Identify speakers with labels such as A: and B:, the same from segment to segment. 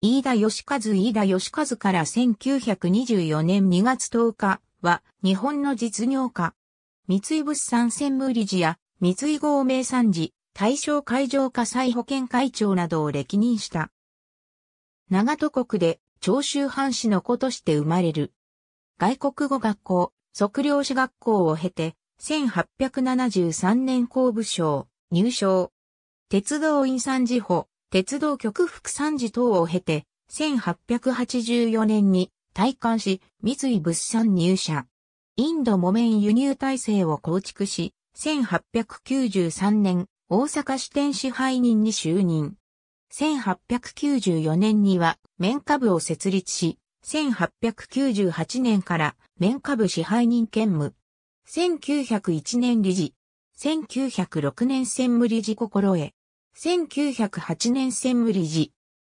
A: 飯田義和飯田義和から1924年2月10日は日本の実業家。三井物産専務理事や三井合名産事、対象海上火災保険会長などを歴任した。長戸国で長州藩士の子として生まれる。外国語学校、測量士学校を経て、1873年公部省、入省。鉄道員産事法、鉄道局副参事等を経て、1884年に退官し、三井物産入社。インド木綿輸入体制を構築し、1893年、大阪支店支配人に就任。1894年には、綿株を設立し、1898年から綿株支配人兼務。1901年理事。1906年専務理事心得。1908年専務理事。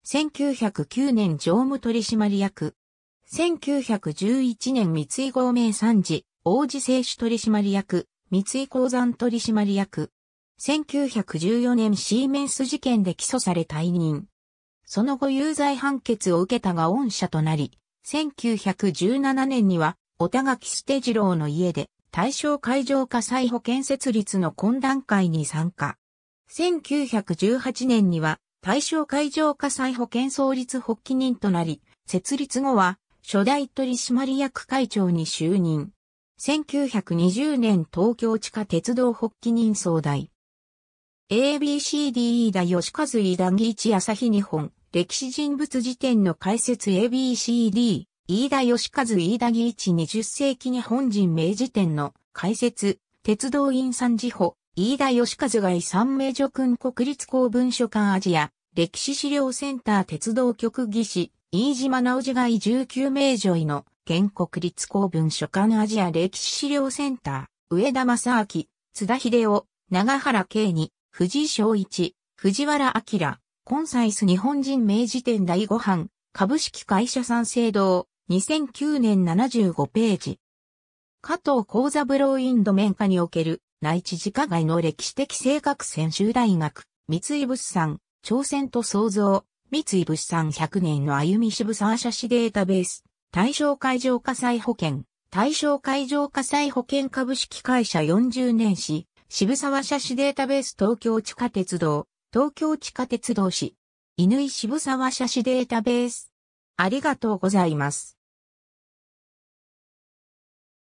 A: 1909年常務取締役。1911年三井合名三次、王子製紙取締役、三井鉱山取締役。1914年シーメンス事件で起訴され退任。その後有罪判決を受けたが恩赦となり、1917年には、小田垣捨て次郎の家で、大正会場火災保険設立の懇談会に参加。1918年には大正海上火災保険創立発起人となり、設立後は初代取締役会長に就任。1920年東京地下鉄道発起人総代。ABCDE だ吉和飯田義一朝日日本歴史人物辞典の解説 ABCD 飯田義和飯田義一20世紀日本人名辞典の解説鉄道員三次歩飯田義和街三名女君国立公文書館アジア、歴史資料センター鉄道局技師、飯島直次街19名女医の、県国立公文書館アジア歴史資料センター、上田正明、津田秀夫、長原慶二、藤井昭一、藤原明、コンサイス日本人明治店第5版、株式会社三省堂、2009年75ページ。加藤幸三郎インド面下における内地自家外の歴史的性格専修大学、三井物産、朝鮮と創造、三井物産100年の歩み渋沢写ーデータベース、対象海上火災保険、対象海上火災保険株式会社40年市、渋沢社市データベース東京地下鉄道、東京地下鉄道市、犬井渋沢社市データベース。ありがとうございます。